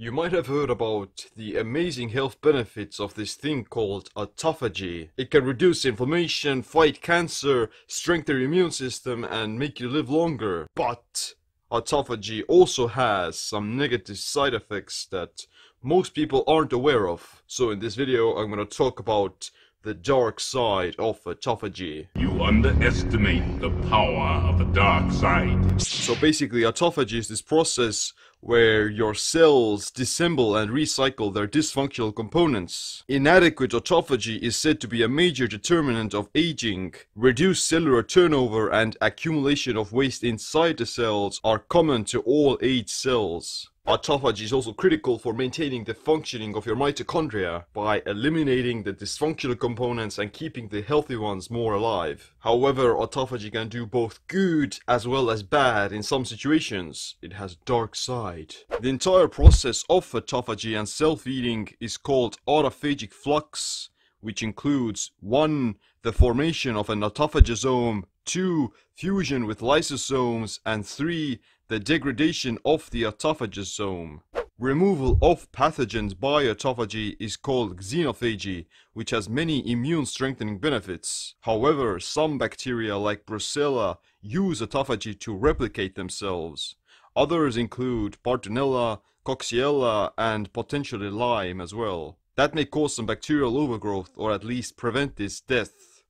You might have heard about the amazing health benefits of this thing called autophagy. It can reduce inflammation, fight cancer, strengthen your immune system and make you live longer. But autophagy also has some negative side effects that most people aren't aware of. So in this video I'm gonna talk about the dark side of autophagy. You underestimate the power of the dark side. So basically autophagy is this process where your cells dissemble and recycle their dysfunctional components. Inadequate autophagy is said to be a major determinant of aging. Reduced cellular turnover and accumulation of waste inside the cells are common to all age cells. Autophagy is also critical for maintaining the functioning of your mitochondria by eliminating the dysfunctional components and keeping the healthy ones more alive. However, autophagy can do both good as well as bad in some situations. It has a dark side. The entire process of autophagy and self-eating is called autophagic flux, which includes 1. The formation of an autophagosome 2. Fusion with lysosomes, and 3. The degradation of the autophagosome. Removal of pathogens by autophagy is called xenophagy, which has many immune strengthening benefits. However, some bacteria like Brucella use autophagy to replicate themselves. Others include Bartonella, Coxiella, and potentially Lyme as well. That may cause some bacterial overgrowth or at least prevent its death.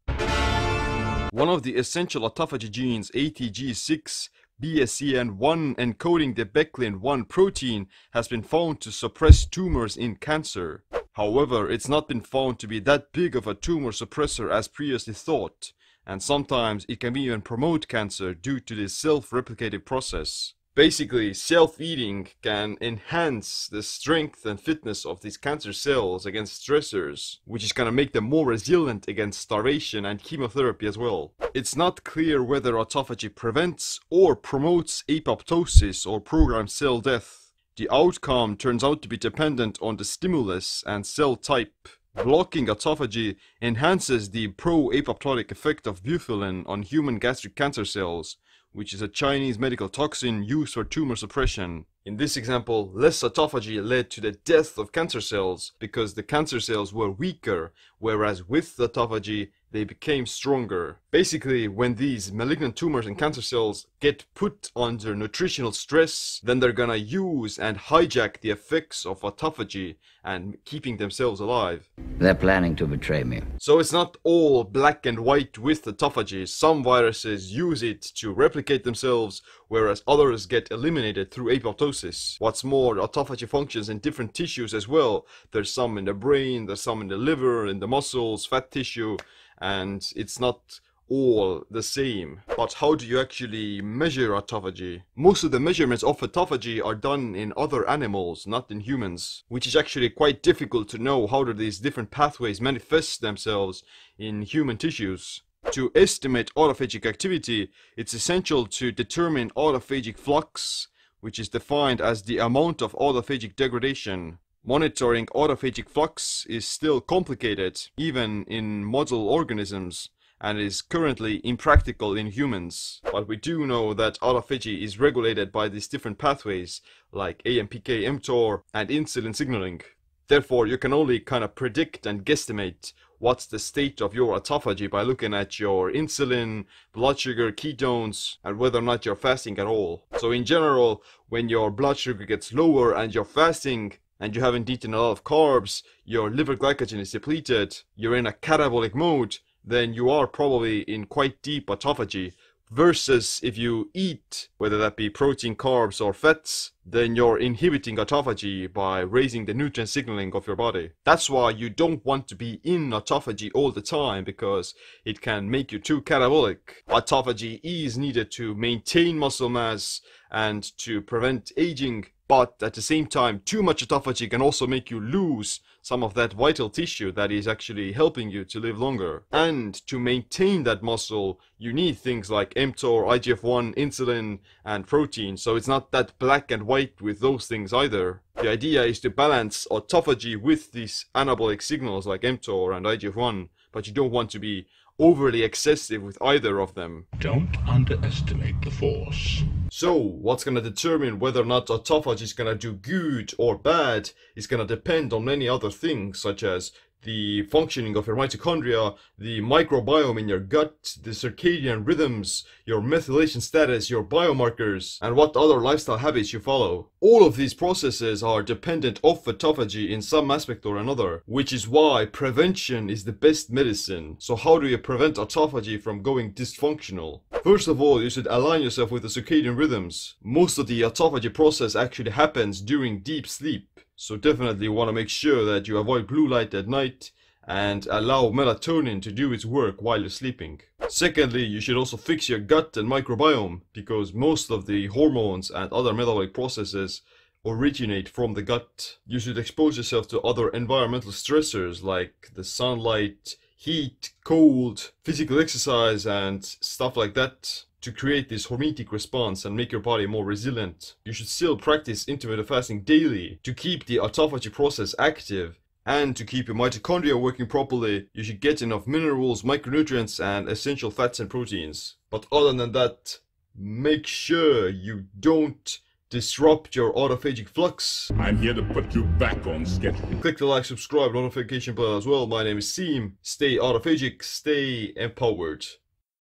One of the essential autophagy genes ATG6 BSCN1 encoding the Becklin-1 protein has been found to suppress tumors in cancer. However, it's not been found to be that big of a tumor suppressor as previously thought, and sometimes it can even promote cancer due to this self-replicative process. Basically, self-eating can enhance the strength and fitness of these cancer cells against stressors, which is gonna make them more resilient against starvation and chemotherapy as well. It's not clear whether autophagy prevents or promotes apoptosis or programmed cell death. The outcome turns out to be dependent on the stimulus and cell type. Blocking autophagy enhances the pro-apoptotic effect of bufalin on human gastric cancer cells, which is a Chinese medical toxin used for tumor suppression. In this example, less autophagy led to the death of cancer cells because the cancer cells were weaker, whereas with the autophagy, they became stronger. Basically, when these malignant tumors and cancer cells get put under nutritional stress, then they're gonna use and hijack the effects of autophagy and keeping themselves alive. They're planning to betray me. So it's not all black and white with autophagy. Some viruses use it to replicate replicate themselves, whereas others get eliminated through apoptosis. What's more, autophagy functions in different tissues as well. There's some in the brain, there's some in the liver, in the muscles, fat tissue, and it's not all the same. But how do you actually measure autophagy? Most of the measurements of autophagy are done in other animals, not in humans, which is actually quite difficult to know how do these different pathways manifest themselves in human tissues. To estimate autophagic activity, it's essential to determine autophagic flux, which is defined as the amount of autophagic degradation. Monitoring autophagic flux is still complicated, even in model organisms, and is currently impractical in humans. But we do know that autophagy is regulated by these different pathways, like AMPK mTOR and insulin signaling. Therefore, you can only kind of predict and guesstimate what's the state of your autophagy by looking at your insulin, blood sugar, ketones, and whether or not you're fasting at all. So in general, when your blood sugar gets lower and you're fasting, and you haven't eaten a lot of carbs, your liver glycogen is depleted, you're in a catabolic mode, then you are probably in quite deep autophagy versus if you eat, whether that be protein, carbs, or fats, then you're inhibiting autophagy by raising the nutrient signaling of your body. That's why you don't want to be in autophagy all the time because it can make you too catabolic. Autophagy is needed to maintain muscle mass and to prevent aging, but at the same time, too much autophagy can also make you lose some of that vital tissue that is actually helping you to live longer. And to maintain that muscle, you need things like mTOR, IGF-1, insulin, and protein. So it's not that black and white with those things either. The idea is to balance autophagy with these anabolic signals like mTOR and IGF-1, but you don't want to be overly excessive with either of them. Don't underestimate the force so, what's going to determine whether or not autophagy is going to do good or bad is going to depend on many other things, such as the functioning of your mitochondria, the microbiome in your gut, the circadian rhythms, your methylation status, your biomarkers, and what other lifestyle habits you follow. All of these processes are dependent of autophagy in some aspect or another, which is why prevention is the best medicine. So how do you prevent autophagy from going dysfunctional? First of all, you should align yourself with the circadian rhythms. Most of the autophagy process actually happens during deep sleep. So definitely want to make sure that you avoid blue light at night and allow melatonin to do its work while you're sleeping. Secondly, you should also fix your gut and microbiome because most of the hormones and other metabolic processes originate from the gut. You should expose yourself to other environmental stressors like the sunlight, heat, cold, physical exercise and stuff like that to create this hormetic response and make your body more resilient, you should still practice intermittent fasting daily to keep the autophagy process active and to keep your mitochondria working properly, you should get enough minerals, micronutrients, and essential fats and proteins. But other than that, make sure you don't disrupt your autophagic flux. I'm here to put you back on schedule. Click the like, subscribe, notification bell as well. My name is Seem. Stay autophagic, stay empowered.